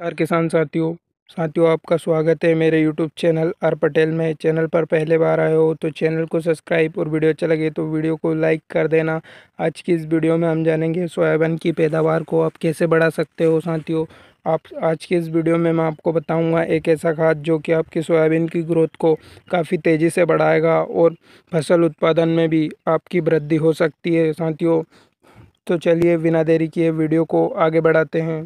नमस्कार किसान साथियों साथियों आपका स्वागत है मेरे यूट्यूब चैनल आर पटेल में चैनल पर पहले बार आए हो तो चैनल को सब्सक्राइब और वीडियो अच्छा लगे तो वीडियो को लाइक कर देना आज की इस वीडियो में हम जानेंगे सोयाबीन की पैदावार को आप कैसे बढ़ा सकते हो साथियों आप आज की इस वीडियो में मैं आपको बताऊंगा एक ऐसा खाद जो कि आपकी सोयाबीन की ग्रोथ को काफ़ी तेज़ी से बढ़ाएगा और फसल उत्पादन में भी आपकी वृद्धि हो सकती है साथियों तो चलिए बिना देरी किए वीडियो को आगे बढ़ाते हैं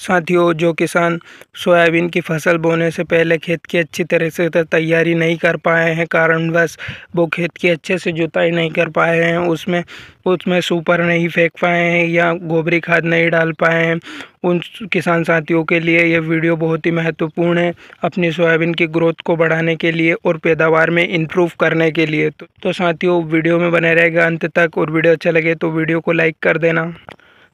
साथियों जो किसान सोयाबीन की फसल बोने से पहले खेत की अच्छी तरह से तो तैयारी नहीं कर पाए हैं कारणवश वो खेत की अच्छे से जुताई नहीं कर पाए हैं उसमें उसमें सुपर नहीं फेंक पाए हैं या गोबरी खाद नहीं डाल पाए हैं उन किसान साथियों के लिए यह वीडियो बहुत ही महत्वपूर्ण है अपनी सोयाबीन की ग्रोथ को बढ़ाने के लिए और पैदावार में इम्प्रूव करने के लिए तो, तो साथियों वीडियो में बने रहेगा अंत तक और वीडियो अच्छा लगे तो वीडियो को लाइक कर देना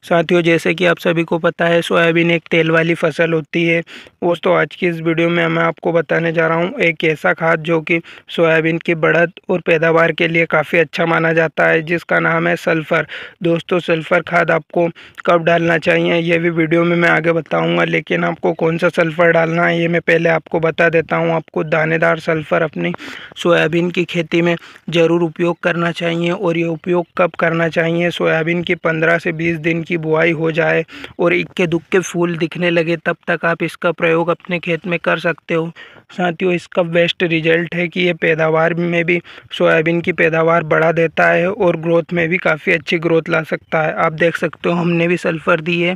साथियों जैसे कि आप सभी को पता है सोयाबीन एक तेल वाली फसल होती है दोस्तों आज की इस वीडियो में मैं आपको बताने जा रहा हूँ एक ऐसा खाद जो कि सोयाबीन की बढ़त और पैदावार के लिए काफ़ी अच्छा माना जाता है जिसका नाम है सल्फ़र दोस्तों सल्फ़र खाद आपको कब डालना चाहिए यह भी वीडियो में मैं आगे बताऊँगा लेकिन आपको कौन सा सल्फ़र डालना है ये मैं पहले आपको बता देता हूँ आपको दानेदार सल्फ़र अपनी सोयाबीन की खेती में ज़रूर उपयोग करना चाहिए और ये उपयोग कब करना चाहिए सोयाबीन की पंद्रह से बीस दिन की बुआई हो जाए और इक्के दुक्के फूल दिखने लगे तब तक आप इसका प्रयोग अपने खेत में कर सकते हो साथियों इसका बेस्ट रिजल्ट है कि ये पैदावार में भी सोयाबीन की पैदावार बढ़ा देता है और ग्रोथ में भी काफ़ी अच्छी ग्रोथ ला सकता है आप देख सकते हो हमने भी सल्फ़र दिए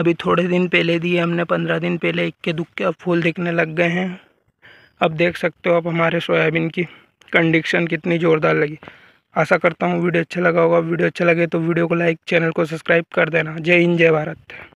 अभी थोड़े दिन पहले दिए हमने पंद्रह दिन पहले इक्के दुक्के अब फूल दिखने लग गए हैं अब देख सकते हो आप हमारे सोयाबीन की कंडीशन कितनी ज़ोरदार लगी आशा करता हूँ वीडियो अच्छा लगा होगा वीडियो अच्छा लगे तो वीडियो को लाइक चैनल को सब्सक्राइब कर देना जय हिंद जय भारत